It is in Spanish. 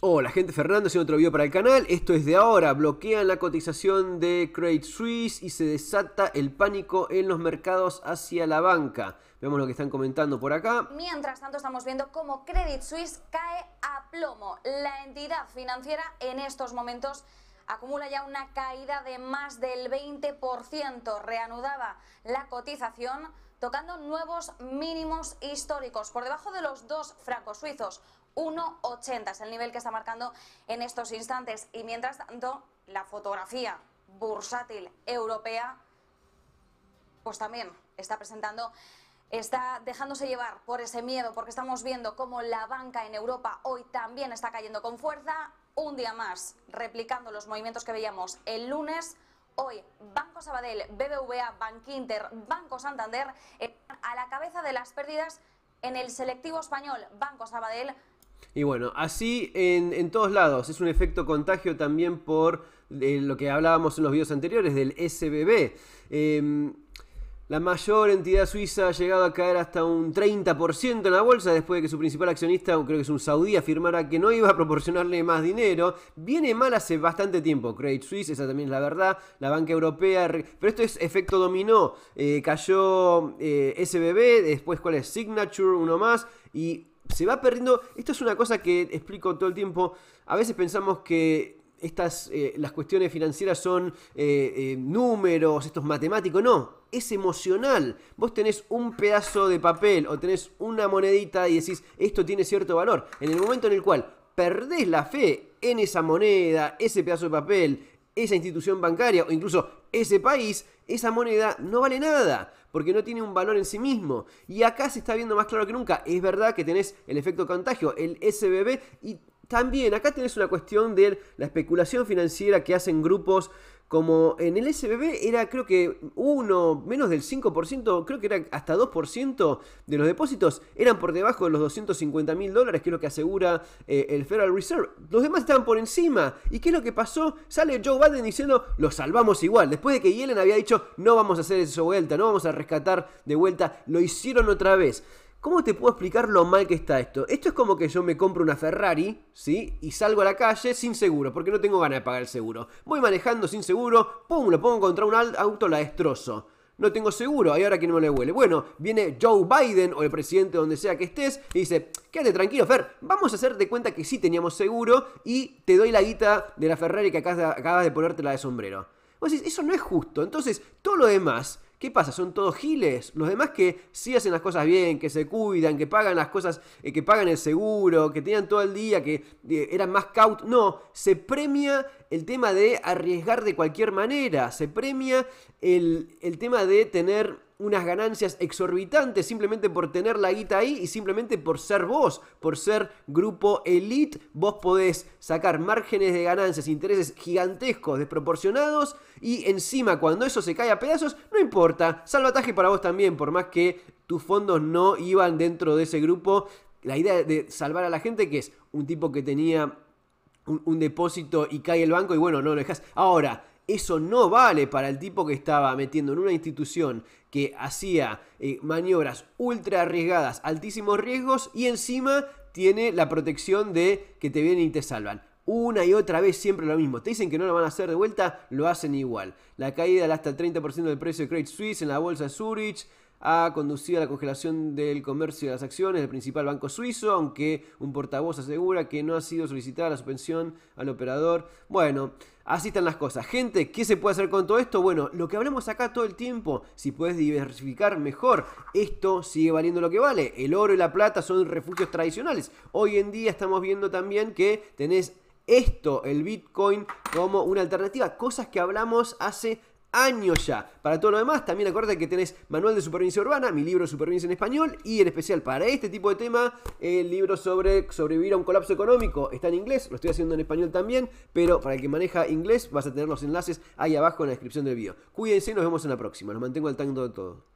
Hola gente, Fernando haciendo otro video para el canal, esto es de ahora, bloquean la cotización de Credit Suisse y se desata el pánico en los mercados hacia la banca. Vemos lo que están comentando por acá. Mientras tanto estamos viendo cómo Credit Suisse cae a plomo. La entidad financiera en estos momentos acumula ya una caída de más del 20%, reanudaba la cotización tocando nuevos mínimos históricos, por debajo de los dos francos suizos, 1,80 es el nivel que está marcando en estos instantes. Y mientras tanto, la fotografía bursátil europea, pues también está presentando está dejándose llevar por ese miedo, porque estamos viendo cómo la banca en Europa hoy también está cayendo con fuerza, un día más, replicando los movimientos que veíamos el lunes, Hoy, Banco Sabadell, BBVA, Bankinter, Banco Santander están eh, a la cabeza de las pérdidas en el selectivo español. Banco Sabadell y bueno, así en, todos lados. Es un efecto contagio también por eh, lo que hablábamos en los videos anteriores del SBB. La mayor entidad suiza ha llegado a caer hasta un 30% en la bolsa después de que su principal accionista, creo que es un saudí, afirmara que no iba a proporcionarle más dinero. Viene mal hace bastante tiempo Credit Suisse, esa también es la verdad. La banca europea, pero esto es efecto dominó. Eh, cayó eh, SBB, después cuál es Signature, uno más, y se va perdiendo. Esto es una cosa que explico todo el tiempo. A veces pensamos que estas, eh, las cuestiones financieras son eh, eh, números, esto es matemático, no, es emocional. Vos tenés un pedazo de papel o tenés una monedita y decís, esto tiene cierto valor. En el momento en el cual perdés la fe en esa moneda, ese pedazo de papel, esa institución bancaria o incluso ese país, esa moneda no vale nada, porque no tiene un valor en sí mismo. Y acá se está viendo más claro que nunca. Es verdad que tenés el efecto contagio, el SBB y también acá tenés una cuestión de la especulación financiera que hacen grupos como en el SBB era creo que uno, menos del 5%, creo que era hasta 2% de los depósitos eran por debajo de los 250 mil dólares, que es lo que asegura eh, el Federal Reserve. Los demás estaban por encima. ¿Y qué es lo que pasó? Sale Joe Biden diciendo, lo salvamos igual. Después de que Yellen había dicho, no vamos a hacer eso vuelta, no vamos a rescatar de vuelta, lo hicieron otra vez. ¿Cómo te puedo explicar lo mal que está esto? Esto es como que yo me compro una Ferrari, ¿sí? Y salgo a la calle sin seguro, porque no tengo ganas de pagar el seguro. Voy manejando sin seguro, pum, lo pongo contra un auto, la destrozo. No tengo seguro, y ahora que no le huele. Bueno, viene Joe Biden o el presidente donde sea que estés y dice, quédate tranquilo, Fer, vamos a hacerte cuenta que sí teníamos seguro y te doy la guita de la Ferrari que acabas de, acabas de ponértela de sombrero. Vos eso no es justo. Entonces, todo lo demás ¿Qué pasa? Son todos giles. Los demás que sí hacen las cosas bien, que se cuidan, que pagan las cosas, eh, que pagan el seguro, que tenían todo el día, que eh, eran más caut. No, se premia el tema de arriesgar de cualquier manera. Se premia el, el tema de tener unas ganancias exorbitantes simplemente por tener la guita ahí y simplemente por ser vos, por ser grupo elite, vos podés sacar márgenes de ganancias, intereses gigantescos, desproporcionados y encima cuando eso se cae a pedazos, no importa, salvataje para vos también, por más que tus fondos no iban dentro de ese grupo. La idea de salvar a la gente que es un tipo que tenía un, depósito y cae el banco y bueno, no lo dejas. Ahora, eso no vale para el tipo que estaba metiendo en una institución que hacía eh, maniobras ultra arriesgadas, altísimos riesgos y encima tiene la protección de que te vienen y te salvan una y otra vez siempre lo mismo. Te dicen que no lo van a hacer de vuelta, lo hacen igual. La caída del hasta el 30% del precio de Credit Suisse en la bolsa de Zurich, ha conducido a la congelación del comercio de las acciones del principal banco suizo, aunque un portavoz asegura que no ha sido solicitada la suspensión al operador. Bueno, así están las cosas. Gente, ¿qué se puede hacer con todo esto? Bueno, lo que hablamos acá todo el tiempo, si puedes diversificar mejor, esto sigue valiendo lo que vale. El oro y la plata son refugios tradicionales. Hoy en día estamos viendo también que tenés esto, el Bitcoin, como una alternativa. Cosas que hablamos hace años ya. Para todo lo demás, también acuérdate que tenés Manual de Supervivencia Urbana, mi libro de Supervivencia en Español, y en especial para este tipo de tema, el libro sobre sobrevivir a un colapso económico. Está en inglés, lo estoy haciendo en español también, pero para el que maneja inglés vas a tener los enlaces ahí abajo en la descripción del video. Cuídense y nos vemos en la próxima. Los mantengo al tanto de todo.